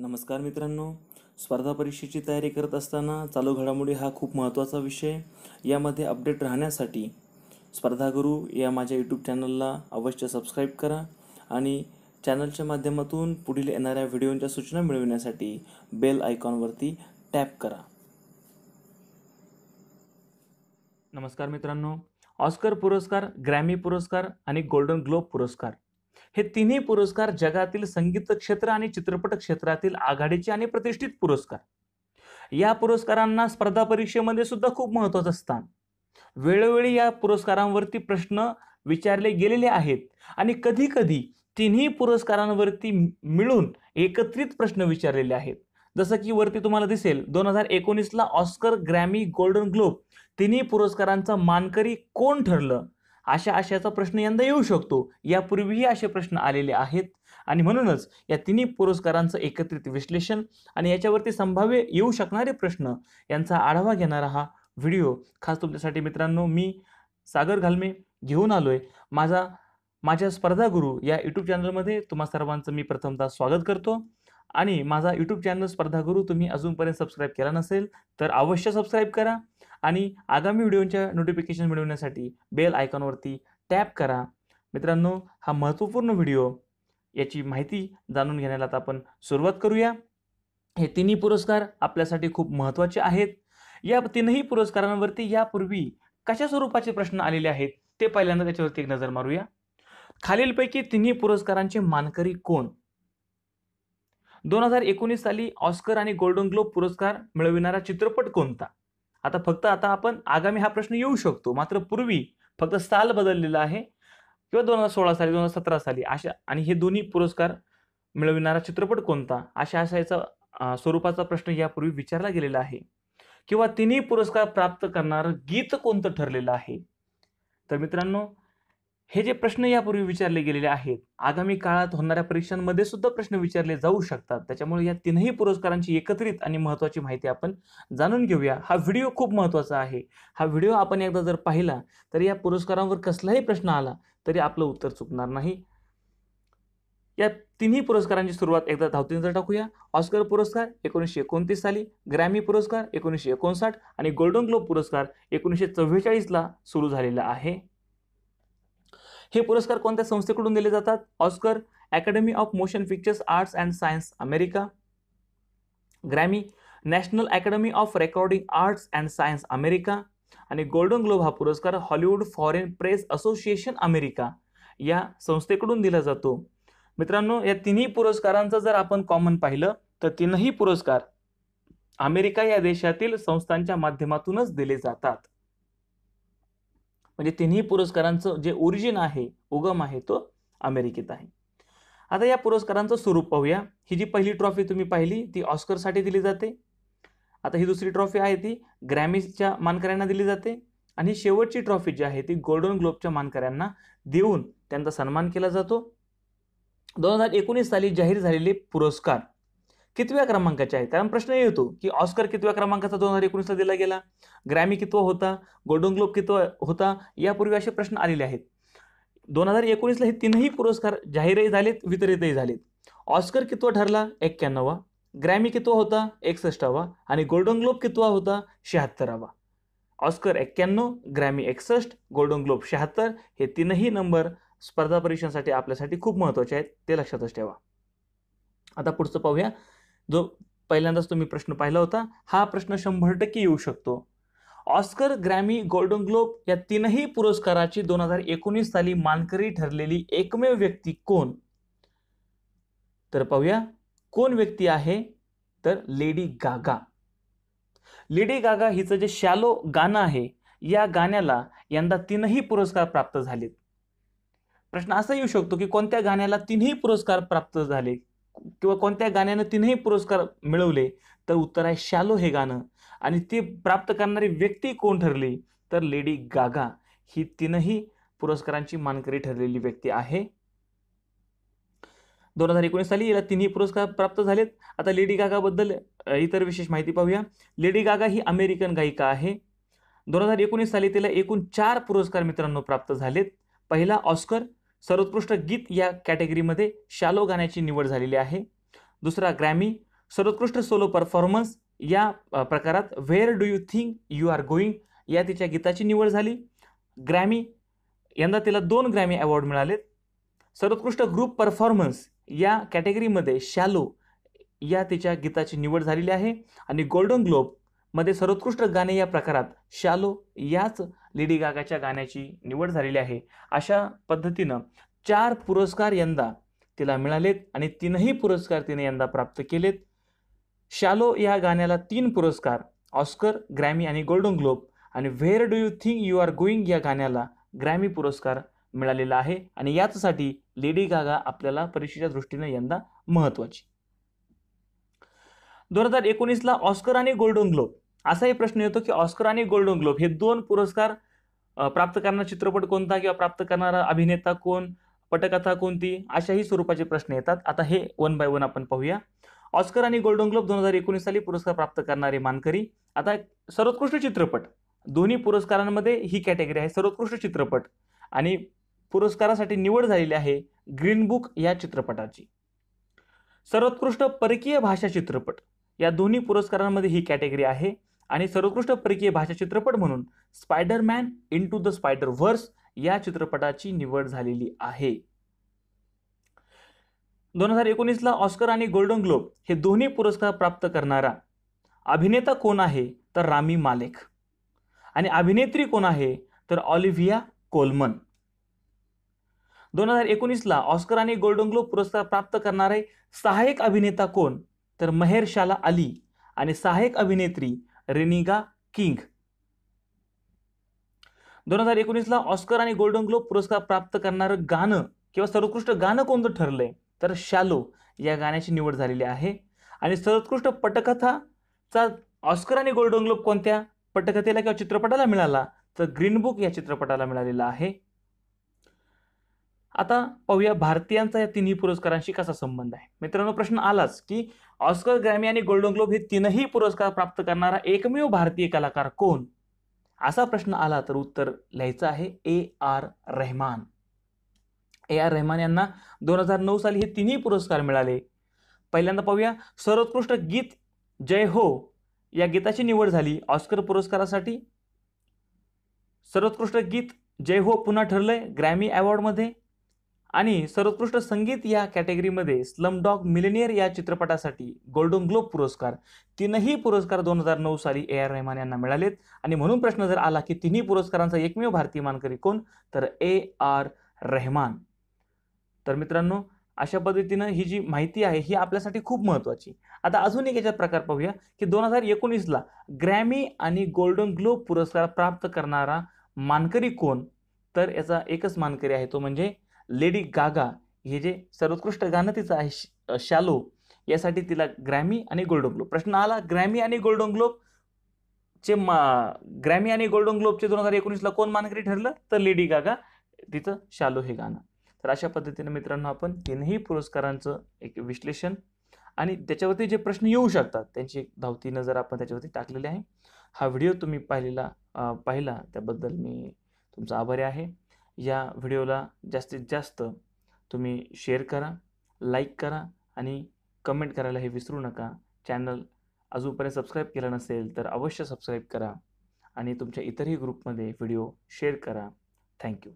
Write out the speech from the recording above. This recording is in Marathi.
नमस्कार मित्रांनो स्पर्धा परीक्षेची तयारी करत असताना चालू घडामोडी हा खूप महत्त्वाचा विषय यामध्ये अपडेट राहण्यासाठी स्पर्धा गुरु या माझ्या यूट्यूब चॅनलला अवश्य सबस्क्राईब करा आणि चॅनलच्या माध्यमातून पुढील येणाऱ्या व्हिडिओंच्या सूचना मिळविण्यासाठी बेल आयकॉनवरती टॅप करा नमस्कार मित्रांनो ऑस्कर पुरस्कार ग्रॅमी पुरस्कार आणि गोल्डन ग्लोब पुरस्कार हे तिन्ही पुरस्कार जगातील संगीत क्षेत्र आणि चित्रपट क्षेत्रातील आघाडीचे आणि प्रतिष्ठित पुरस्कार या पुरस्कारांना स्पर्धा परीक्षेमध्ये सुद्धा खूप महत्वाचं स्थान वेळोवेळी या पुरस्कारांवरती प्रश्न विचारले गेलेले आहेत आणि कधी कधी तिन्ही पुरस्कारांवरती मिळून एकत्रित प्रश्न विचारलेले आहेत जसं की वरती तुम्हाला दिसेल दोन हजार एकोणीसला ऑस्कर ग्रॅमी गोल्डन ग्लोब तिन्ही पुरस्कारांचा मानकरी कोण ठरलं अशा आशयाचा प्रश्न यंदा येऊ शकतो यापूर्वीही असे प्रश्न आलेले आहेत आणि म्हणूनच या तिन्ही पुरस्कारांचं एकत्रित विश्लेषण आणि याच्यावरती संभाव्य येऊ शकणारे प्रश्न यांचा आढावा घेणारा हा व्हिडिओ खास तुमच्यासाठी मित्रांनो मी सागर घालमे घेऊन आलो आहे माझा माझ्या स्पर्धागुरू या यूट्यूब चॅनलमध्ये तुम्हा सर्वांचं मी प्रथमतः स्वागत करतो आणि माझा यूट्यूब चॅनल स्पर्धा गुरु तुम्ही अजूनपर्यंत सबस्क्राईब केला नसेल तर अवश्य सबस्क्राईब करा आणि आगामी व्हिडिओच्या नोटिफिकेशन मिळवण्यासाठी बेल आयकॉनवरती टॅप करा मित्रांनो हा महत्त्वपूर्ण व्हिडिओ याची माहिती जाणून घेण्याला आता आपण सुरुवात करूया हे तिन्ही पुरस्कार आपल्यासाठी खूप महत्त्वाचे आहेत या तीनही पुरस्कारांवरती यापूर्वी कशा स्वरूपाचे प्रश्न आलेले आहेत ते पहिल्यांदा त्याच्यावरती एक नजर मारूया खालीलपैकी तिन्ही पुरस्कारांचे मानकरी कोण दोन हजार एकोणीस साली ऑस्कर आणि गोल्डन ग्लोब पुरस्कार मिळविणारा चित्रपट कोणता आता फक्त आता आपण आगामी हा प्रश्न येऊ शकतो मात्र पूर्वी फक्त साल बदललेला आहे किंवा दोन हजार सोळा साली दोन हजार सतरा साली अशा आणि हे दोन्ही पुरस्कार मिळविणारा चित्रपट कोणता अशा आशयाचा स्वरूपाचा प्रश्न यापूर्वी विचारला गेलेला आहे किंवा तिन्ही पुरस्कार प्राप्त करणारं गीत कोणतं ठरलेलं आहे तर मित्रांनो हे जे प्रश्न यापूर्वी विचारले गेलेले आहेत आगामी काळात होणाऱ्या परीक्षांमध्ये सुद्धा प्रश्न विचारले जाऊ शकतात त्याच्यामुळे या तीनही पुरस्कारांची एकत्रित आणि महत्त्वाची माहिती आपण जाणून घेऊया हा व्हिडिओ खूप महत्त्वाचा आहे हा व्हिडिओ आपण एकदा जर पाहिला तर या पुरस्कारांवर कसलाही प्रश्न आला तरी आपलं उत्तर चुकणार नाही या तिन्ही पुरस्कारांची सुरुवात एकदा धावतींचा टाकूया ऑस्कर पुरस्कार एकोणीसशे एकोणतीस साली ग्रॅमी पुरस्कार एकोणीसशे एकोणसाठ आणि गोल्डन ग्लोब पुरस्कार एकोणीसशे चव्वेचाळीसला सुरू झालेला आहे हे पुरस्कार कोणत्या संस्थेकडून दिले जातात Oscar Academy of Motion Pictures Arts and Science America Grammy National Academy of Recording Arts and Science America आणि गोल्डन ग्लोब हा पुरस्कार Hollywood Foreign Press Association America या संस्थेकडून दिला जातो मित्रांनो या तिन्ही पुरस्कारांचं जर आपण कॉमन पाहिलं तर तीनही पुरस्कार अमेरिका या देशातील संस्थांच्या माध्यमातूनच दिले जातात म्हणजे तिन्ही पुरस्कारांचं जे ओरिजिन आहे उगम आहे तो अमेरिकेत आहे आता या पुरस्कारांचं स्वरूप पाहूया ही जी पहिली ट्रॉफी तुम्ही पाहिली ती ऑस्करसाठी दिली जाते आता ही दुसरी ट्रॉफी आहे ती ग्रॅमीच्या मानकऱ्यांना दिली जाते आणि शेवटची ट्रॉफी जी आहे ती गोल्डन ग्लोबच्या मानकऱ्यांना देऊन त्यांचा सन्मान केला जातो दोन हजार एकोणीस साली जाहीर झालेले पुरस्कार कितव्या क्रमांकाचे आहेत कारण प्रश्न येतो की ऑस्कर कितव्या क्रमांकाचा दोन हजार एकोणीसला दिला गेला ग्रॅमी कितवा होता गोल्डन ग्लोब कितवा होता यापूर्वी असे प्रश्न आलेले आहेत दोन हजार एकोणीसला हे तीनही पुरस्कार जाहीरही झालेत वितरितही झालेत ऑस्कर कितवा ठरला एक्क्याण्णवा ग्रॅमी कितवा होता एकसष्टावा आणि गोल्डन ग्लोब कितवा होता शहात्तरावा ऑस्कर एक्क्याण्णव ग्रॅमी एकसष्ट गोल्डन ग्लोब शहात्तर हे तीनही नंबर स्पर्धा परीक्षांसाठी आपल्यासाठी खूप महत्त्वाचे आहेत ते लक्षातच ठेवा आता पुढचं पाहूया जो पहिल्यांदाच तुम्ही प्रश्न पाहिला होता हा प्रश्न शंभर टक्के येऊ शकतो ऑस्कर ग्रॅमी गोल्डन ग्लोब या तीनही पुरस्काराची दोन हजार एकोणीस साली मानकरी ठरलेली एकमेव व्यक्ती कोण तर पाहूया कोण व्यक्ती आहे तर लेडी गागा लेडी गागा हिचं जे शॅलो गाणं आहे या गाण्याला यंदा तीनही पुरस्कार प्राप्त झालेत प्रश्न असा येऊ शकतो की कोणत्या गाण्याला तीनही पुरस्कार प्राप्त झाले किंवा कोणत्या गाण्यानं तिनेही पुरस्कार मिळवले तर उत्तर आहे शालो हे गाणं आणि ते प्राप्त करणारी व्यक्ती कोण ठरली तर लेडी गागा ही तिनंही पुरस्कारांची मानकरी ठरलेली व्यक्ती आहे दोन हजार एकोणीस साली याला तिन्ही पुरस्कार प्राप्त झालेत आता लेडी गागाबद्दल इतर विशेष माहिती पाहूया लेडी गागा ही अमेरिकन गायिका आहे दोन हजार एकोणीस साली तिला एकूण चार पुरस्कार मित्रांनो प्राप्त झालेत पहिला ऑस्कर सर्वोत्कृष्ट गीत या कॅटेगरीमध्ये शालो गाण्याची निवड झालेली आहे दुसरा ग्रॅमी सर्वोत्कृष्ट सोलो परफॉर्मन्स या प्रकारात where do you think you are going या तिच्या गीताची निवड झाली ग्रॅमी यंदा तिला दोन ग्रॅमी अवॉर्ड मिळालेत सर्वोत्कृष्ट ग्रुप परफॉर्मन्स या कॅटेगरीमध्ये शॅलो या तिच्या गीताची निवड झालेली आहे आणि गोल्डन ग्लोबमध्ये सर्वोत्कृष्ट गाणे या प्रकारात शालो याच लेडी गागाच्या गाण्याची निवड झालेली आहे अशा पद्धतीनं चार पुरस्कार यंदा तिला मिळालेत आणि तीनही पुरस्कार तिने यंदा प्राप्त केलेत शालो या गाण्याला तीन पुरस्कार ऑस्कर ग्रॅमी आणि गोल्डन ग्लोब आणि where do you think you are going या गाण्याला ग्रॅमी पुरस्कार मिळालेला आहे आणि याचसाठी लेडी गागा आपल्याला परीक्षेच्या दृष्टीने यंदा महत्त्वाची दोन हजार एकोणीसला ऑस्कर आणि गोल्डन ग्लोब असाही प्रश्न येतो की ऑस्कर आणि गोल्डन ग्लोब हे दोन पुरस्कार प्राप्त करणारा चित्रपट कोणता किंवा प्राप्त करणारा अभिनेता कोण पटकथा कोणती अशाही स्वरूपाचे प्रश्न येतात आता हे वन बाय वन आपण पाहूया ऑस्कर आणि गोल्डन ग्लोब दोन हजार एकोणीस साली पुरस्कार प्राप्त करणारे मानकरी आता सर्वोत्कृष्ट चित्रपट दोन्ही पुरस्कारांमध्ये ही कॅटेगरी आहे सर्वोत्कृष्ट चित्रपट आणि पुरस्कारासाठी निवड झालेली आहे ग्रीन बुक या चित्रपटाची सर्वोत्कृष्ट परकीय भाषा चित्रपट या दोन्ही पुरस्कारांमध्ये ही कॅटेगरी आहे आणि सर्वोत्कृष्ट परकीय भाषा चित्रपट म्हणून Spiderman into the spider verse या चित्रपटाची निवड झालेली आहे दोन हजार एकोणीसला ऑस्कर आणि गोल्डन ग्लोब हे दोन्ही पुरस्कार प्राप्त करणारा अभिनेता कोण आहे तर रामी मालेक आणि अभिनेत्री कोण आहे तर ऑलिव्हिया कोलमन दोन हजार एकोणीसला ऑस्कर आणि गोल्डन ग्लोब पुरस्कार प्राप्त करणारे सहाय्यक अभिनेता कोण तर महेर शाला अली आणि सहाय्यक अभिनेत्री रेनिगा किंग दोन हजार एकोणीसला ऑस्कर आणि गोल्डन ग्लोब पुरस्कार प्राप्त करणारं गाणं किंवा सर्वोत्कृष्ट गाणं कोणतं ठरलंय तर शालो या गाण्याची निवड झालेली आहे आणि सर्वोत्कृष्ट पटकथाचा ऑस्कर आणि गोल्डन ग्लोब कोणत्या पटकथेला किंवा चित्रपटाला मिळाला तर ग्रीन बुक या चित्रपटाला मिळालेला आहे आता पाहूया भारतीयांचा या तिन्ही पुरस्कारांशी कसा संबंध आहे मित्रांनो प्रश्न आलाच की ऑस्कर ग्रॅमी आणि गोल्डन ग्लोब हे तीनही पुरस्कार प्राप्त करणारा एकमेव भारतीय कलाकार कोण असा प्रश्न आला तर उत्तर लिहायचं आहे A R Rahman A R Rahman यांना दोन हजार नऊ साली हे तिन्ही पुरस्कार मिळाले पहिल्यांदा पाहूया सर्वोत्कृष्ट गीत जय हो या गीताची निवड झाली ऑस्कर पुरस्कारासाठी सर्वोत्कृष्ट गीत जय हो पुन्हा ठरलंय ग्रॅमी अवॉर्डमध्ये आणि सर्वोत्कृष्ट संगीत या कॅटेगरीमध्ये स्लमडॉग मिलेनियर या चित्रपटासाठी गोल्डन ग्लोब पुरस्कार तीनही पुरस्कार दोन हजार नऊ साली ए आर रहमान यांना मिळालेत आणि म्हणून प्रश्न जर आला की तिन्ही पुरस्कारांचा एकमेव भारतीय मानकरी कोण तर ए आर रहमान तर मित्रांनो अशा पद्धतीनं ही जी माहिती आहे ही आपल्यासाठी खूप महत्त्वाची आता अजून एक याच्यात प्रकार पाहूया की दोन हजार एकोणीसला ग्रॅमी आणि गोल्डन ग्लोब पुरस्कार प्राप्त करणारा मानकरी कोण तर याचा एकच मानकरी आहे तो म्हणजे लेडी गागा हे जे सर्वोत्कृष्ट गाणं तिचं आहे शालो यासाठी तिला ग्रॅमी आणि गोल्डन ग्लोब प्रश्न आला ग्रॅमी आणि गोल्डन ग्लोब चे मा ग्रॅमी आणि गोल्डन ग्लोबचे दोन हजार एकोणीसला कोण मानकरी ठरलं तर लेडी गागा तिचं शालो हे गाणं तर अशा पद्धतीने मित्रांनो आपण तीनही पुरस्कारांचं एक विश्लेषण आणि त्याच्यावरती जे प्रश्न येऊ शकतात त्यांची एक धावती नजर आपण त्याच्यावरती टाकलेली आहे हा व्हिडिओ तुम्ही पाहिलेला पाहिला त्याबद्दल मी तुमचा आभारी आहे या व्हिडिओला जास्तीत जास्त तुम्ही शेअर करा लाईक करा आणि कमेंट करायला हे विसरू नका चॅनल अजूनपर्यंत सबस्क्राईब केला नसेल तर अवश्य सबस्क्राईब करा आणि तुमच्या इतरही ग्रुपमध्ये व्हिडिओ शेअर करा थँक्यू